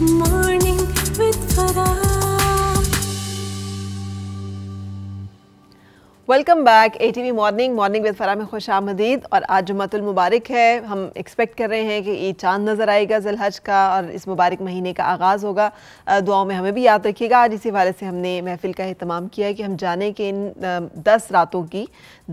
Morning with welcome back A T V morning morning with Farah में खुश आमदीद और आज जुमतुल मुबारक है हम एक्सपेक्ट कर रहे हैं कि ये चांद नज़र आएगा जिलहज का और इस मुबारक महीने का आगाज़ होगा दुआओं में हमें भी याद रखिएगा आज इसी हवाले से हमने महफिल का अहतमाम किया है कि हम जाने के इन दस रातों की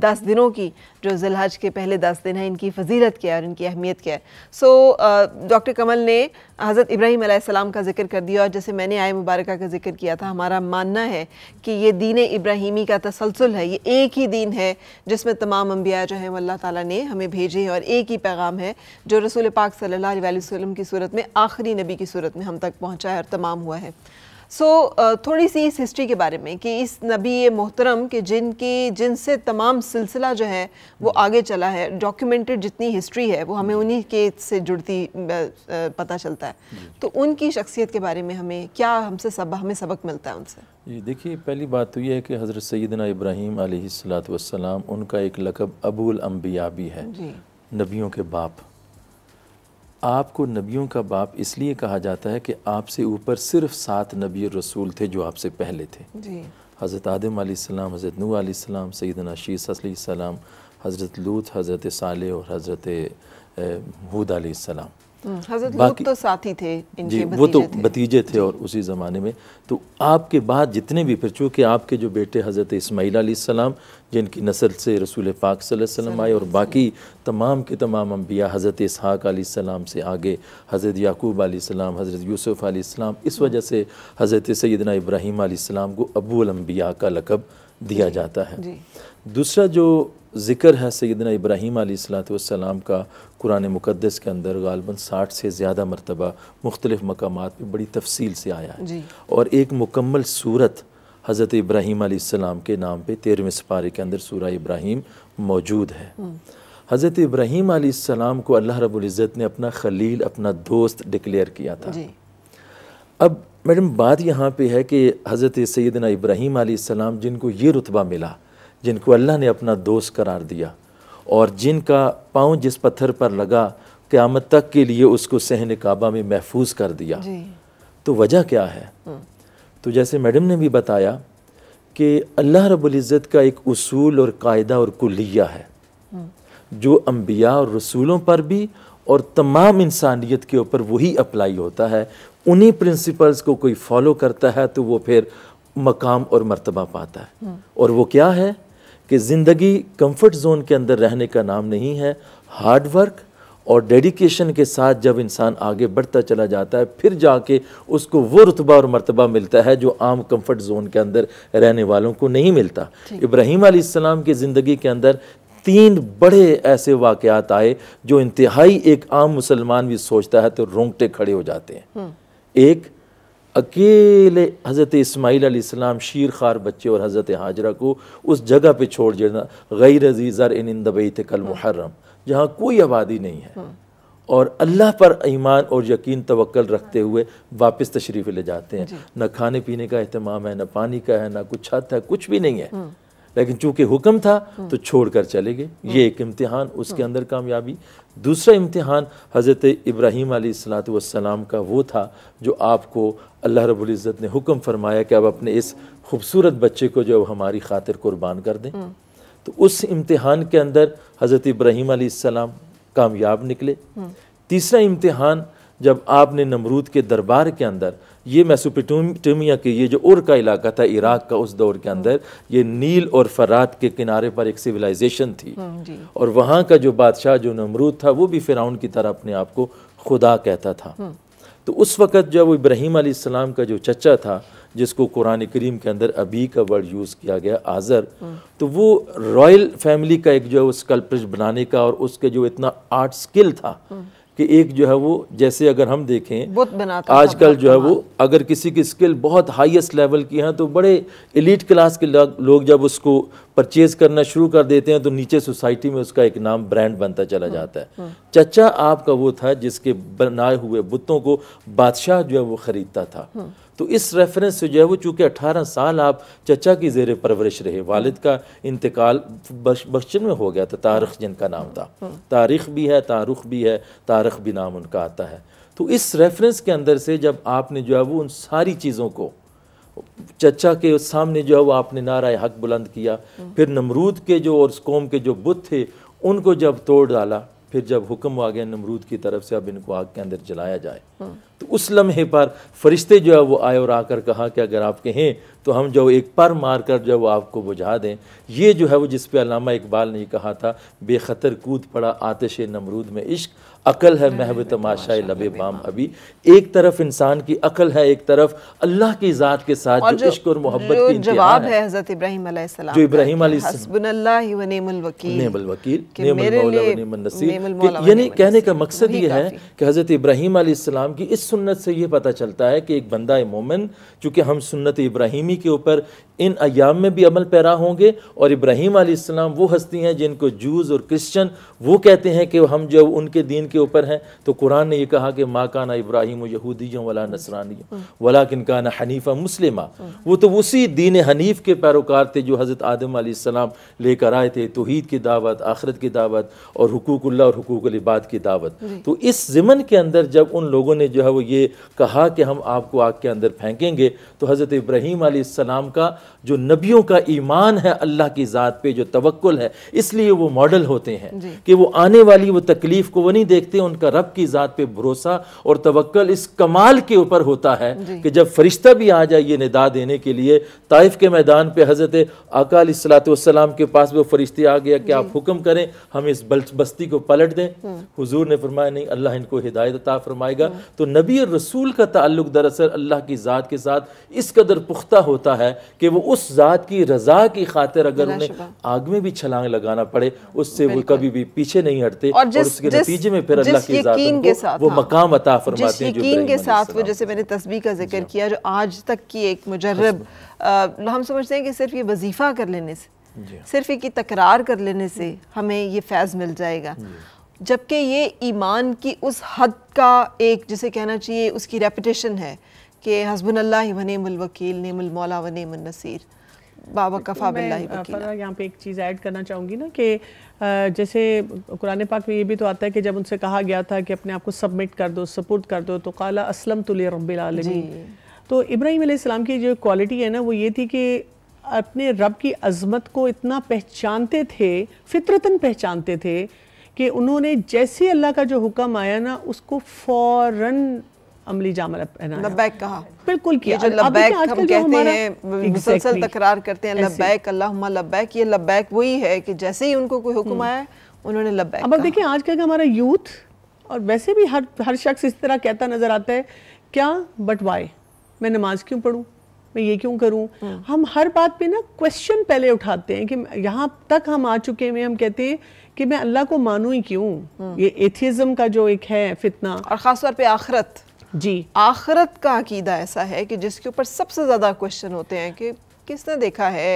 दस दिनों की जो हज के पहले दस दिन हैं इनकी फजीलत क्या है और इनकी अहमियत क्या है सो डॉक्टर कमल ने हज़रत इब्राहिम आसमाम का जिक्र कर दिया और जैसे मैंने आय मुबारक का जिक्र किया था हमारा मानना है कि ये दीन इब्राहिमी का तसलसल है ये एक ही दीन है जिसमें तमाम अम्बिया जो हैं अल्लाह ताला ने हमें भेजे हैं और एक ही पैगाम है जो रसूल पाक सल्ला वसम की सूरत में आखिरी नबी की सूरत में हम तक पहुँचा है और तमाम हुआ है सो so, uh, थोड़ी सी इस हिस्ट्री के बारे में कि इस नबी मोहतरम के जिनकी जिनसे तमाम सिलसिला जो है वो आगे चला है डॉक्यूमेंटेड जितनी हिस्ट्री है वो हमें उन्हीं के से जुड़ती पता चलता है तो उनकी शख्सियत के बारे में हमें क्या हमसे सब हमें सबक मिलता है उनसे जी देखिए पहली बात तो यह है कि हज़रत सैदना इब्राहिम आलत वसलाम उनका एक लकब अबूल अम्बिया भी है नबियों के बाप आपको नबियों का बाप इसलिए कहा जाता है कि आपसे ऊपर सिर्फ सात नबी रसूल थे जो आपसे पहले थे हज़रत आदम आसमाम हज़रत नू आसमाम सैदना शीस हज़रत लूत हज़रत साल और हज़रत हूद आसमाम हम्म, बाकी तो साथी थे इनके जी वो तो भतीजे थे और उसी ज़माने में तो आपके बाद जितने भी फिर चूँकि आपके जो बेटे हज़रत इसमाइल सलाम जिनकी नस्ल से रसूल पाक सल्लम आए और बाकी तमाम के तमाम अम्बिया हज़रत इसहाक सलाम से आगे हज़रत याकूब सलाम हज़रत यूसुफ़ सलाम इस हम्म। वजह से हज़रत सैदना इब्राहिम सलाम को अबूलम्बिया का लकब दिया जाता है दूसरा जो ज़िक्र है सैदना इब्राहिम सलाम का कुरान मुक़दस के अंदर गालबन साठ से ज़्यादा मरतबा मुख्तलिफ़ मकाम पर बड़ी तफसील से आया है और एक मुकम्मल सूरत हज़रत इब्राहीम सलाम के नाम पर तेरहवें सपारे के अंदर सूरा इब्राहीम मौजूद है हम्म। हज़रत इब्राहीम सलाम को अल्लाह रबुल्ज़त ने अपना खलील अपना दोस्त डिक्लेयर किया था अब मैडम बात यहाँ पर है कि हज़रत सैदना इब्राहिम सलाम जिनको ये रुतबा मिला जिनको अल्लाह ने अपना दोस्त करार दिया और जिनका पाँव जिस पत्थर पर लगा क़्यामत तक के लिए उसको सहन काबा में महफूज कर दिया तो वजह क्या है हम्म। तो जैसे मैडम ने भी बताया कि अल्लाह रब्ज़त का एक असूल और कायदा और कुलिया है हम्म। जो अम्बिया और रसूलों पर भी और तमाम इंसानियत के ऊपर वही अप्लाई होता है उन्हीं प्रिंसिपल्स को कोई फॉलो करता है तो वो फिर मकाम और मर्तबा पाता है हम्म। और वो क्या है कि ज़िंदगी कंफर्ट जोन के अंदर रहने का नाम नहीं है हार्ड वर्क और डेडिकेशन के साथ जब इंसान आगे बढ़ता चला जाता है फिर जाके उसको वो रुतबा और मरतबा मिलता है जो आम कंफर्ट जोन के अंदर रहने वालों को नहीं मिलता इब्राहिम आसमाम की ज़िंदगी के अंदर तीन बड़े ऐसे वाक़ात आए जो इंतहाई एक आम मुसलमान भी सोचता है तो रोंगटे खड़े हो जाते हैं हम्म। एक अकेले हज़रत इसमाईल आसमाम शीर खार बच्चे और हज़रत हाजरा को उस जगह पे छोड़ देना गैर अजीज़र इन दबई थे कल मुहर्रम जहाँ कोई आबादी नहीं है हाँ। और अल्लाह पर ईमान और यकीन तवक्ल रखते हुए वापस तशरीफ़ ले जाते हैं ना खाने पीने का अहतमाम है ना पानी का है ना कुछ छत है कुछ भी नहीं है हाँ। लेकिन चूंकि हुक्म था तो छोड़ कर चले गए ये एक इम्तहान उसके अंदर कामयाबी दूसरा इम्तहान हज़रत इब्राहीम सलाम का वो था जो आपको अल्लाह रबुल्ज़त ने हुक्म फरमाया कि अब अपने इस खूबसूरत बच्चे को जो हमारी खातिर कुर्बान कर दें हम्म। तो उस इम्तिहान के अंदर हज़रत इब्राहीम सलाम कामयाब निकले हम्म। तीसरा इम्तहान जब आपने नमरूद के दरबार के अंदर ये मेसोपोटामिया के ये जो उर का इलाका था इराक का उस दौर के अंदर ये नील और फरात के किनारे पर एक सिविलाइजेशन थी हम्म, और वहाँ का जो बादशाह जो नमरूद था वो भी फ़िराउन की तरह अपने आप को खुदा कहता था हम्म। तो उस वक़्त जब इब्राहिम आसमाम का जो चचा था जिसको कुरान करीम के अंदर अभी का वर्ड यूज़ किया गया आज़र हम्म। तो वो रॉयल फैमिली का एक जो है वो बनाने का और उसके जो इतना आर्ट स्किल था कि एक जो है वो जैसे अगर हम देखें आजकल जो है वो अगर किसी की स्किल बहुत हाईएस्ट लेवल की है तो बड़े एलिट क्लास के लोग जब उसको परचेज करना शुरू कर देते हैं तो नीचे सोसाइटी में उसका एक नाम ब्रांड बनता चला हम्म, जाता है हम्म। चचा आपका वो था जिसके बनाए हुए बुतों को बादशाह जो है वो ख़रीदता था हम्म। तो इस रेफरेंस से जो है वो चूँकि अट्ठारह साल आप चचा की जेर परवरिश रहे वालिद का इंतकाल बचपन में हो गया था तारख जिनका नाम था हम्म। तारीख भी है तारुख भी है तारख भी नाम उनका आता है तो इस रेफरेंस के अंदर से जब आपने जो है वो उन सारी चीज़ों को चचा के सामने जो है वो आपने नारा हक बुलंद किया हम्म। फिर नमरूद के जो और उस कौम के जो बुत थे उनको जब तोड़ डाला फिर जब हुक्म आ गया नमरूद की तरफ से अब इनको आग के अंदर जलाया जाए हाँ। तो उस लम्हे पर फरिश्ते जो है वो आए और आकर कहा कि अगर आप कहें तो हम जो एक पर मार कर जो आपको बुझा दें ये जो है वो जिस पे अलामा इकबाल ने कहा था बेखतर कूद पड़ा आतिश नमरूद में इश्क अकल है महब तमाशा लब बाम अभी एक तरफ इंसान की अकल है एक तरफ अल्लाह की ज़ात के साथ और जो, इश्क और मोहब्बत की जवाब है हज़रत इब्राहिम जो इब्राहिम यानी कहने का मकसद ये है कि हज़रत इब्राहिम आसमाम की इस सुन्नत से यह पता चलता है कि एक बंदा मोमिन चूंकि हम सुन्नत इब्राहिमी के ऊपर इन अयाम में भी अमल पैरा होंगे और इब्राहिम आसमाम वो हस्ती हैं जिनको जूज और क्रिश्चन वो कहते हैं कि हम जब उनके दीन के के ऊपर हैं तो कुरान ने यह कहा कि माँ का ना इब्राहिम यहूदी वाला नसरानी वला किन का ना हनीफ़ा मुस्लिम वो तो उसी दीन हनीफ के पैरोकार थे जो हज़रत आदम आसमाम लेकर आए थे तोहद की दावत आखरत की दावत और हकूकल्ला और हकूक लिबाद की दावत तो इस ज़मन के अंदर जब उन लोगों ने जो है वो ये कहा कि हम आपको आग के अंदर फेंकेंगे तो हज़रत इब्राहिम आसमाम का जो नबियों का ईमान है अल्लाह की ज़ात पर जो तवक्ल है इसलिए वो मॉडल होते हैं कि वो आने वाली वो तकलीफ़ को वो नहीं देखते देखते हैं उनका रब की ज़ात पे भरोसा और तवक्ल इस कमाल के ऊपर होता है कि जब फरिश्ता भी आ जाए ये निदा देने के लिए ताइफ के मैदान पे हज़रत अकाल सलातम के पास वो फरिश्ते आ गया कि आप हुक्म करें हम इस बस्ती को पलट दें हम्म। हुजूर ने फरमाया नहीं अल्लाह इनको हिदायत अता फरमाएगा हम्म। तो नबी और रसूल का ताल्लुक दरअसल अल्लाह की ज़ात के साथ इस कदर पुख्ता होता है कि वो उस ज़ात की रजा की खातिर अगर उन्हें आग में भी छलांग लगाना पड़े उससे वो कभी भी पीछे नहीं हटते और, और उसके नतीजे में फिर अल्लाह की यकीन के साथ वो हाँ। मकाम अता फरमाते हैं यकीन के साथ वो जैसे मैंने तस्बी का जिक्र किया जो आज तक की एक मुजरब हम समझते हैं कि सिर्फ ये वजीफ़ा कर लेने से सिर्फ एक तकरार कर लेने से हमें ये फैज़ मिल जाएगा जबकि ये ईमान की उस हद का एक जिसे कहना चाहिए उसकी रेपटेशन है कि हसबन वन वकील नेमल मौला व नसीर बाबा तो कफा बिल्ला यहाँ पे एक चीज़ ऐड करना चाहूँगी ना कि जैसे कुरान पाक में ये भी तो आता है कि जब उनसे कहा गया था कि अपने आप को सबमिट कर दो सपोर्ट कर दो तो काला असलम तुल रबी तो इब्राहिम सलाम की जो क्वालिटी है ना वो ये थी कि अपने रब की अजमत को इतना पहचानते थे फितरतन पहचानते थे कि उन्होंने जैसे अल्लाह का जो हुक्म आया ना उसको फौरन अमली जामा लबैक कहा बिल्कुल किया जो लबैक हम कहते हैं मुसलसल तकरार करते हैं लबैक अल्लाहुम्मा लबैक ये लबैक वही है कि जैसे ही उनको कोई हुक्म हम्म। आया उन्होंने लबैक अब देखिए आजकल का हमारा यूथ और वैसे भी हर हर शख्स इस तरह कहता नज़र आता है क्या बट वाई मैं नमाज क्यों पढ़ू मैं ये क्यों करूं हम्म। हम हर बात पे ना क्वेश्चन पहले उठाते हैं कि यहाँ तक हम आ चुके हैं हम कहते हैं कि मैं अल्लाह को मानूं ही क्यों हम्म। ये एथिज्म का जो एक है फितना और ख़ासतौर पे आखरत जी आखरत का अकीदा ऐसा है कि जिसके ऊपर सबसे ज़्यादा क्वेश्चन होते हैं कि किसने देखा है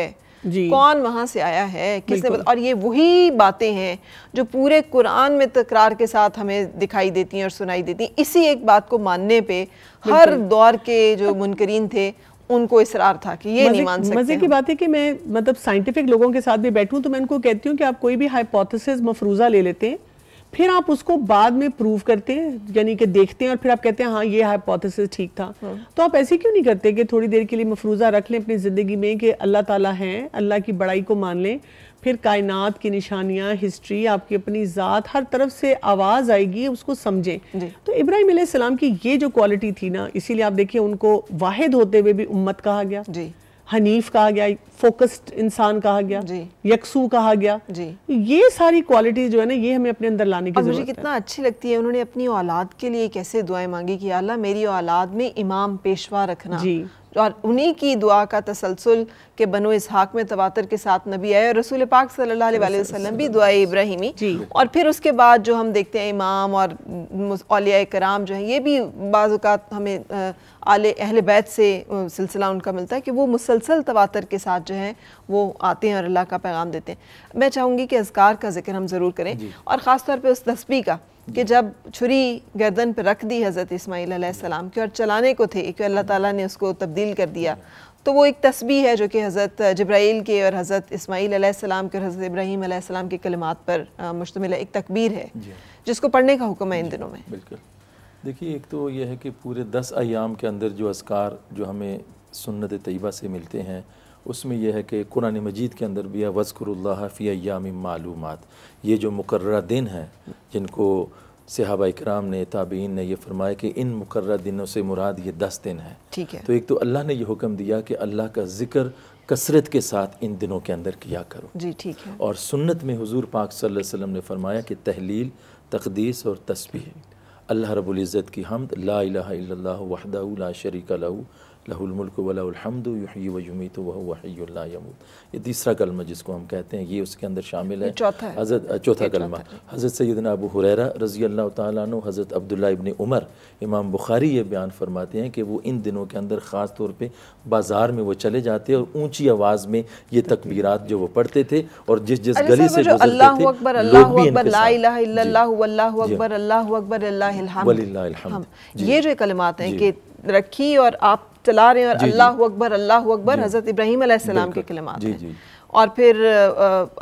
जी कौन वहां से आया है किसने बत... और ये वही बातें हैं जो पूरे कुरान में तकरार के साथ हमें दिखाई देती हैं और सुनाई देती हैं इसी एक बात को मानने पे हर दौर के जो मुनकरीन थे उनको इसरार था कि ये नहीं मान सकते मज़े की बात है कि मैं मतलब साइंटिफिक लोगों के साथ भी बैठूं तो मैं उनको कहती हूँ कि आप कोई भी हाइपोथेसिस मफरूज़ा ले लेते हैं फिर आप उसको बाद में प्रूव करते हैं यानी कि देखते हैं और फिर आप कहते हैं हाँ ये हाइपोथेसिस ठीक था हाँ। तो आप ऐसे क्यों नहीं करते कि थोड़ी देर के लिए मफरूज़ा रख लें अपनी ज़िंदगी में कि अल्लाह ताला है अल्लाह की बड़ाई को मान लें फिर कायनात की निशानियाँ हिस्ट्री आपकी अपनी ज़ात हर तरफ से आवाज़ आएगी उसको समझें तो इब्राहिम सलाम की ये जो क्वालिटी थी ना इसीलिए आप देखिए उनको वाहिद होते हुए भी उम्मत कहा गया जी हनीफ कहा गया फोकस्ड इंसान कहा गया यकसू कहा गया जी ये सारी क्वालिटी जो है ना ये हमें अपने अंदर लाने की मुझे कितना अच्छी लगती है उन्होंने अपनी औलाद के लिए कैसे दुआएं मांगी कि अल्लाह मेरी औलाद में इमाम पेशवा रखना जी और उन्हीं की दुआ का तसलसल के बनो इस हाक में तवातर के साथ नबी आए और रसूल पाक सल्लल्लाहु अलैहि वसल्लम भी दुआ इब्राहिमी और फिर उसके बाद जो हम देखते हैं इमाम और अलिया कराम जो है ये भी बाज़ात हमें आ, आले अहल बैत से सिलसिला उनका मिलता है कि वो मुसलसल तवातर के साथ जो है वो आते हैं और अल्लाह का पैगाम देते हैं मैं चाहूँगी कि असकार का जिक्र हम ज़रूर करें और ख़ास तौर पर उस तस्वीर का कि जब छुरी गर्दन पर रख दी हज़रत इसमाईल सलाम की और चलाने को थे कि अल्लाह ताली ने उसको तब्दील कर दिया तो वो एक तस्वीर है जो कि हज़रत जब्राइल के और हज़रत इसमाईल सलाम के और हज़रत इब्राहीम के कलमात पर मुश्तमिल एक तकबीर है जिसको पढ़ने का हुक्म है इन दिनों में बिल्कुल देखिए एक तो यह है कि पूरे दस अयाम के अंदर जो असकार जो हमें सुन्नत तयबा से मिलते हैं उसमें यह है कि कुरान मजीद के अंदर भी वज़कुरल्ला फ़ी अयाम मालूम ये जो मुकर दिन है जिनको सिहबा इक्राम ने ताबीन ने यह फरमाया कि इन मुकर दिनों से मुराद ये दस दिन है ठीक है तो एक तो अल्लाह ने यह हुक्म दिया कि अल्लाह का ज़िक्र कसरत के साथ इन दिनों के अंदर किया करो जी ठीक है और सुन्नत में हज़ूर पाक सल्लम ने फरमाया कि तहलील तकदीस और तस्वीर अल्लाह रबुल्ज़त की हमद ला इलाहा वहदा ला शरीक लहू लहुलमल्क वलाहमद यही वजुमी तो वह वहीमूद ये तीसरा कलमा जिसको हम कहते हैं ये उसके अंदर शामिल है हज़रत चौथा कलमा हज़रत सैदन अबू हुररा रज़ी अल्लाह तु हज़रत अब्दुल्ला इबन उमर इमाम बुखारी ये बयान फरमाते हैं कि वो इन दिनों के अंदर ख़ास तौर पर बाज़ार में वो चले जाते और ऊँची आवाज़ में ये तकबीरात जो वो पढ़ते थे और जिस जिस गली से ये जो कलमात हैं कि रखी और आप चला रहे हैं और अल्लाह अकबर अल्लाह अकबर हज़रत इब्राहिम सलाम के कलमात हैं और फिर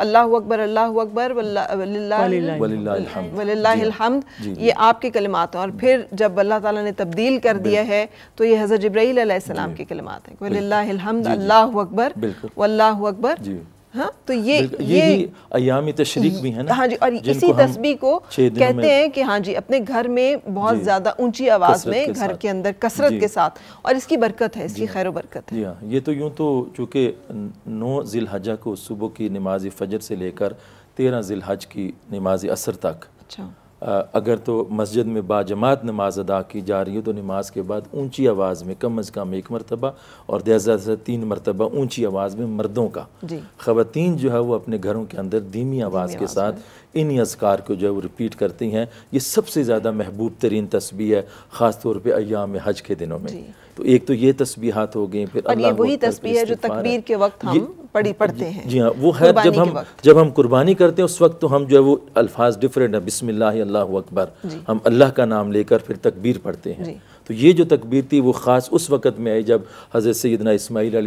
अल्लाह अकबर अल्लाह अकबर वल्लाहमद ये आपके कलमात हैं और फिर जब अल्लाह ताला ने तब्दील कर दिया है तो ये हज़रत जब्राईसम के कलमात हैं वल्लाहमद अल्लाह अकबर वल्लाह अकबर हाँ तो ये ये अयाम तशरीक भी है ना हाँ जी और इसी तस्बीह को कहते हैं कि हाँ जी अपने घर में बहुत ज़्यादा ऊंची आवाज़ में घर के अंदर कसरत के साथ और इसकी बरकत है इसकी खैर बरकत है जी हाँ ये तो यूँ तो चूंकि नौ हजा को सुबह की नमाज फजर से लेकर तेरह जिलहज की नमाज असर तक अच्छा अगर तो मस्जिद में बाजमात नमाज अदा की जा रही हो तो नमाज के बाद ऊंची आवाज़ में कम अज़ कम एक मरतबा और ज़्यादा से तीन मरतबा ऊंची आवाज़ में मर्दों का ख़वातीन जो है वो अपने घरों के अंदर धीमी आवाज़ के साथ इन अजकार को जो है वो रिपीट करती हैं ये सबसे ज़्यादा महबूब तरीन तस्बी है ख़ास तौर पर अयाम हज के दिनों में तो एक तो ये तस्बीहात हो गई फिर अल्लाह वही तस्बीह है जो तकबीर के वक्त हम पढ़ी पढ़ते हैं जी हाँ वो है जब हम जब हम कुर्बानी करते हैं उस वक्त तो हम जो है वो अल्फाज डिफरेंट है बिस्मिल्लाह अल्लाह अकबर हम अल्लाह का नाम लेकर फिर तकबीर पढ़ते हैं तो ये जो तकबीर थी वो ख़ास उस वक़्त में आई जब हज़रत सैदना इसमाईल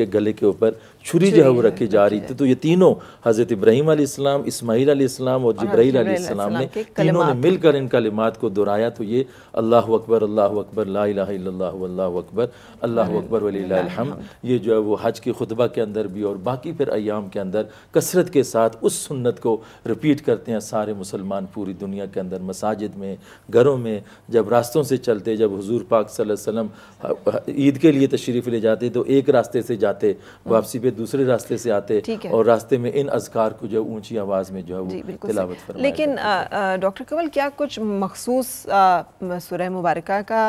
के गले के ऊपर छुरी जो है वो रखी जा रही थी तो ये तीनों हज़रत इब्राहिम इस्लाम इसमाईल इस्लाम और हाँ, जब्राईल इस्लाम ने तीनों ने मिलकर इन कलिमात को दोहराया तो ये अल्लाह अकबर अल्लाह अकबर ला अल्लाह अकबर अल्लाह अकबर वलीम ये जो है वो हज के खुतबा के अंदर भी और बाकी फिर अयाम के अंदर कसरत के साथ उस सुन्नत को रिपीट करते हैं सारे मुसलमान पूरी दुनिया के अंदर मसाजिद में घरों में जब रास्तों से चलते जब हजूर पाक वसल्लम हाँ, हाँ, ईद के लिए तशरीफ़ ले जाते तो एक रास्ते से जाते वापसी पे दूसरे रास्ते से आते और रास्ते में इन अजकार को जो ऊंची आवाज़ में जो है वो तिलावत लेकिन डॉक्टर कमल क्या कुछ मखसूस सुरह मुबारक का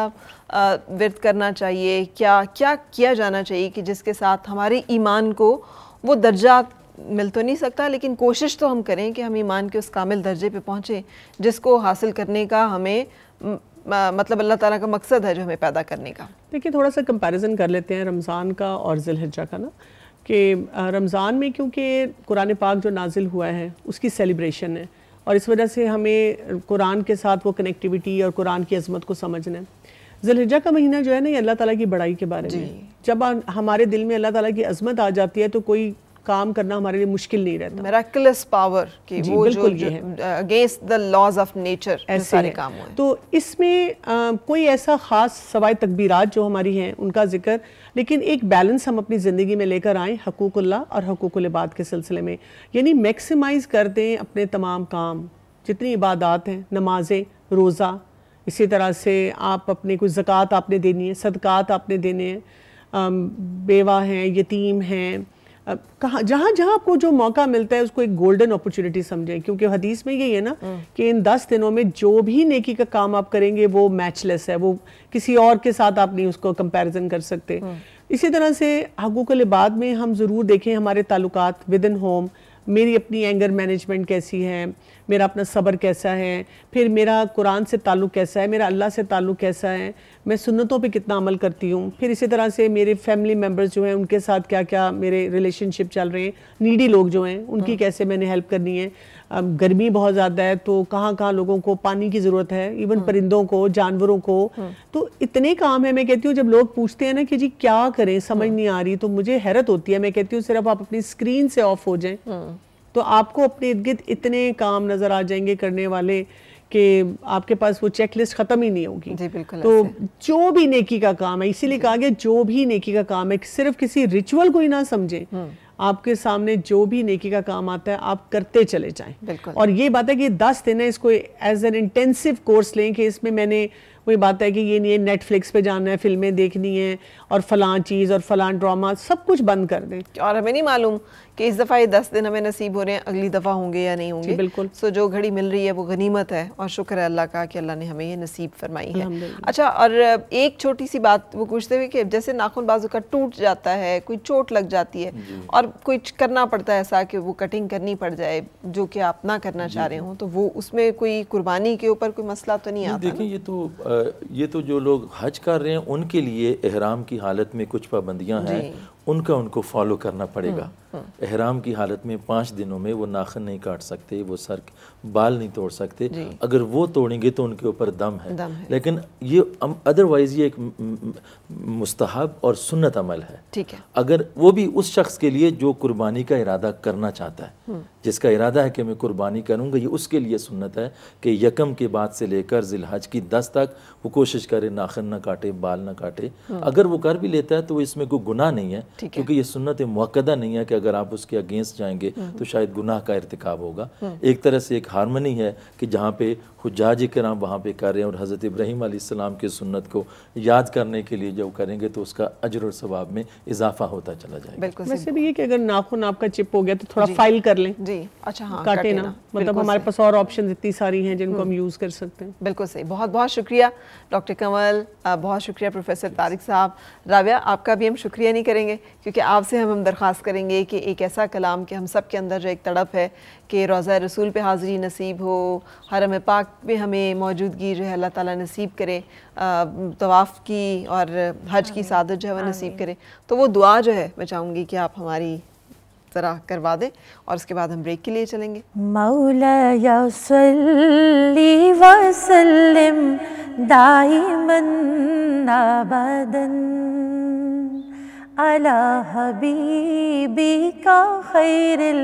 वर्द करना चाहिए क्या क्या किया जाना चाहिए कि जिसके साथ हमारे ईमान को वो दर्जा मिल तो नहीं सकता लेकिन कोशिश तो हम करें कि हम ईमान के उस कामिल दर्जे पे पहुँचें जिसको हासिल करने का हमें मतलब अल्लाह ताला का मकसद है जो हमें पैदा करने का देखिए थोड़ा सा कंपैरिजन कर लेते हैं रमज़ान का और जिलहजा का ना कि रमज़ान में क्योंकि कुरान पाक जो नाजिल हुआ है उसकी सेलिब्रेशन है और इस वजह से हमें कुरान के साथ वो कनेक्टिविटी और कुरान की अजमत को समझना है जलहजा का महीना जो है ना ये अल्लाह ताला की बड़ाई के बारे में जब हमारे दिल में अल्लाह ताला की अजमत आ जाती है तो कोई काम करना हमारे लिए मुश्किल नहीं रहता मेराकुलस पावर की वो बिल्कुल जो, against the laws of nature सारे काम हुए तो इसमें आ, कोई ऐसा ख़ास सवाए तकबीरात जो हमारी हैं उनका जिक्र लेकिन एक बैलेंस हम अपनी ज़िंदगी में लेकर आएँ हकूक़ल्ला और हकूक़बाद के सिलसिले में यानी मैक्सिमाइज़ कर दें अपने तमाम काम जितनी इबादत हैं नमाजें रोज़ा इसी तरह से आप अपने कोई ज़क़़त आपने देनी है सदक़ात आपने देने हैं बेवा हैं यतीम हैं कहा जहाँ जहाँ आपको जो मौका मिलता है उसको एक गोल्डन अपॉर्चुनिटी समझें क्योंकि हदीस में यही है ना हम्म। कि इन दस दिनों में जो भी नेकी का काम आप करेंगे वो मैचलेस है वो किसी और के साथ आप नहीं उसको कंपैरिजन कर सकते हम्म। इसी तरह से के लिबाद में हम ज़रूर देखें हमारे ताल्लुक विद इन होम मेरी अपनी एंगर मैनेजमेंट कैसी है मेरा अपना सब्र कैसा है फिर मेरा कुरान से ताल्लुक़ कैसा है मेरा अल्लाह से ताल्लुक़ कैसा है मैं सुन्नतों पे कितना अमल करती हूँ फिर इसी तरह से मेरे फैमिली मेम्बर्स जो हैं उनके साथ क्या क्या मेरे रिलेशनशिप चल रहे हैं नीडी लोग जो हैं उनकी हाँ। कैसे मैंने हेल्प करनी है अब गर्मी बहुत ज़्यादा है तो कहाँ कहाँ लोगों को पानी की ज़रूरत है इवन हाँ। परिंदों को जानवरों को हाँ। तो इतने काम है मैं कहती हूँ जब लोग पूछते हैं ना कि जी क्या करें समझ नहीं आ रही तो मुझे हैरत होती है मैं कहती हूँ सिर्फ आप अपनी स्क्रीन से ऑफ हो जाएं तो आपको अपने इर्द गिर्द इतने काम नज़र आ जाएंगे करने वाले कि आपके पास वो चेक लिस्ट ख़त्म ही नहीं होगी जी बिल्कुल तो जो भी नेकी का काम है इसीलिए कहा गया जो भी नेकी का काम है सिर्फ किसी रिचुअल को ही ना समझे हम्म। आपके सामने जो भी नेकी का काम आता है आप करते चले जाएं और ये बात है कि दस दिन है इसको एज एन इंटेंसिव कोर्स लें कि इसमें मैंने वही बात है कि ये नहीं नेटफ्लिक्स पे जाना है फिल्में देखनी है और फलां चीज़ और फलां ड्रामा सब कुछ बंद कर दें और हमें नहीं मालूम कि इस दफ़ा ये दस दिन हमें नसीब हो रहे हैं अगली दफ़ा होंगे या नहीं होंगे बिल्कुल सो जो घड़ी मिल रही है वो गनीमत है और शुक्र है अल्लाह का कि अल्लाह ने हमें ये नसीब फरमाई है अच्छा और एक छोटी सी बात वो पूछते हुए कि जैसे नाखून बाजू का टूट जाता है कोई चोट लग जाती है और कुछ करना पड़ता है ऐसा कि वो कटिंग करनी पड़ जाए जो कि आप ना करना चाह रहे हों तो वो उसमें कोई कुर्बानी के ऊपर कोई मसला तो नहीं आता देखिए ये तो ये तो जो लोग हज कर रहे हैं उनके लिए अहराम की हालत में कुछ पाबंदियाँ हैं उनका उनको फॉलो करना पड़ेगा हम्म, हम्म। एहराम की हालत में पाँच दिनों में वो नाखन नहीं काट सकते वो सर बाल नहीं तोड़ सकते अगर वो तोड़ेंगे तो उनके ऊपर दम, दम है लेकिन ये अदरवाइज़ ये एक मुस्तहब और सुन्नत अमल है ठीक है अगर वो भी उस शख्स के लिए जो कुर्बानी का इरादा करना चाहता है हम्म। जिसका इरादा है कि मैं कुर्बानी करूँगा ये उसके लिए सुन्नत है कि यकम के बाद से लेकर जिलहज की दस तक वो कोशिश करे नाखन ना काटे बाल ना काटे अगर वो कर भी लेता है तो इसमें कोई गुनाह नहीं है क्योंकि ये सुन्नत मौकदा नहीं है कि अगर आप उसके अगेंस्ट जाएंगे हम्म। तो शायद गुनाह का इरतकब होगा हम्म। एक तरह से एक हारमनी है कि जहाँ पे हजाज के नाम वहाँ पर कर रहे हैं और हज़रत इब्राहिम आसमाम की सुन्नत को याद करने के लिए जब करेंगे तो उसका अजर और स्वाब में इजाफा होता चला जाएगा वैसे भी ये कि अगर नाखून आपका चिप हो गया तो थोड़ा फाइल कर लें जी अच्छा हाँ काटे ना मतलब हमारे पास और ऑप्शन इतनी सारी हैं जिनको हम यूज़ हम्म। कर सकते हैं बिल्कुल सही बहुत बहुत शुक्रिया डॉक्टर कंवल बहुत शुक्रिया प्रोफेसर तारिक साहब राबिया आपका भी हम शुक्रिया नहीं करेंगे क्योंकि आपसे हम हम दरख्वास्त करेंगे कि एक ऐसा कलाम कि हम सब के अंदर जो एक तड़प है कि रोज़ा रसूल पे हाज़री नसीब हो हरम पाक पे हमें मौजूदगी जो है अल्लाह ताला नसीब करे तवाफ़ की और हज की सादत जो है वह नसीब करे तो वो दुआ जो है मैं चाहूँगी कि आप हमारी तरह करवा दें और उसके बाद हम ब्रेक के लिए चलेंगे अला हबीबी का खैरिल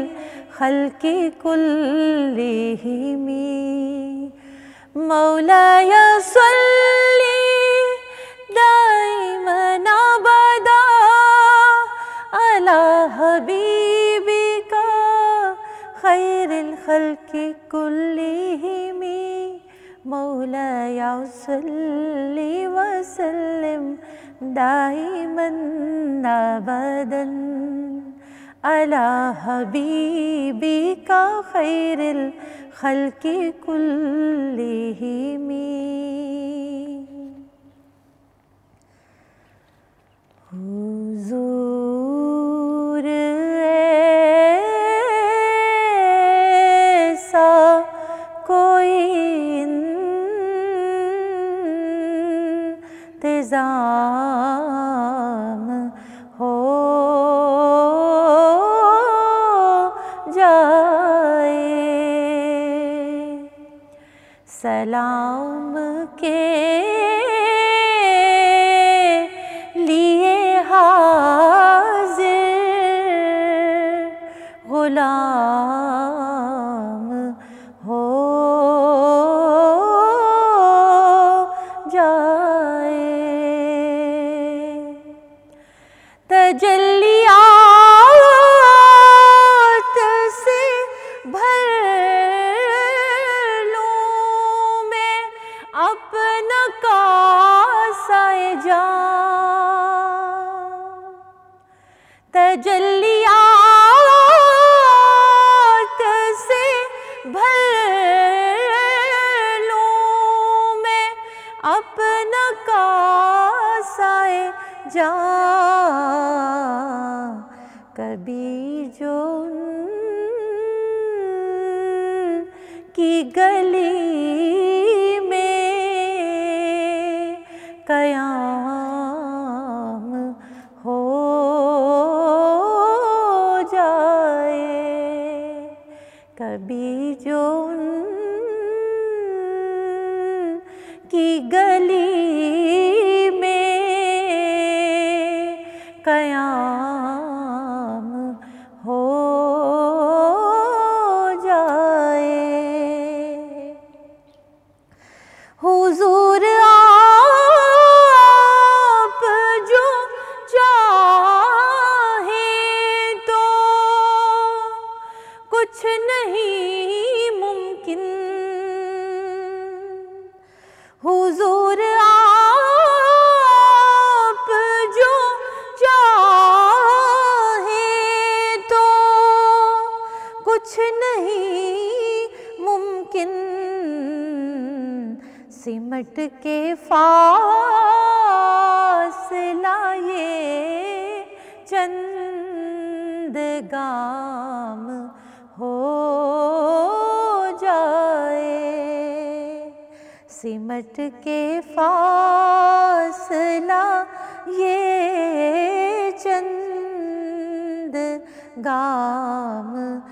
خلق كلهم مولاي صلي دائما ابدا على حبيبك خير الخلق كلهم مولاي صلي وسلم دائما ابدا على حبيبك خير الخلق كلهم حضور 몰라 जा कभी जो की गली 不如。सिमट के फासला ये चंद गाम